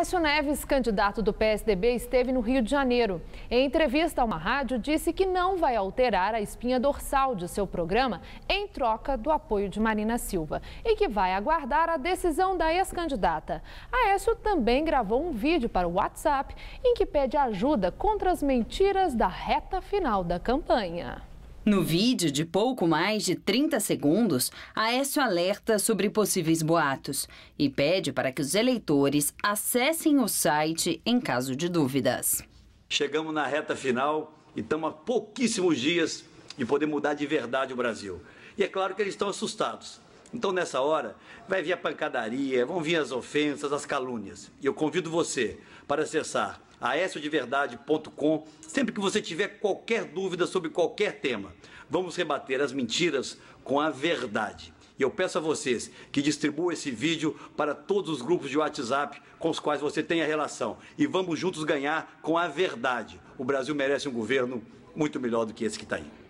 Aécio Neves, candidato do PSDB, esteve no Rio de Janeiro. Em entrevista a uma rádio, disse que não vai alterar a espinha dorsal de seu programa em troca do apoio de Marina Silva e que vai aguardar a decisão da ex-candidata. Aécio também gravou um vídeo para o WhatsApp em que pede ajuda contra as mentiras da reta final da campanha. No vídeo de pouco mais de 30 segundos, Aécio alerta sobre possíveis boatos e pede para que os eleitores acessem o site em caso de dúvidas. Chegamos na reta final e estamos há pouquíssimos dias de poder mudar de verdade o Brasil. E é claro que eles estão assustados. Então nessa hora vai vir a pancadaria, vão vir as ofensas, as calúnias. E eu convido você para acessar aéciodeverdade.com sempre que você tiver qualquer dúvida sobre qualquer tema. Vamos rebater as mentiras com a verdade. E eu peço a vocês que distribuam esse vídeo para todos os grupos de WhatsApp com os quais você tem a relação. E vamos juntos ganhar com a verdade. O Brasil merece um governo muito melhor do que esse que está aí.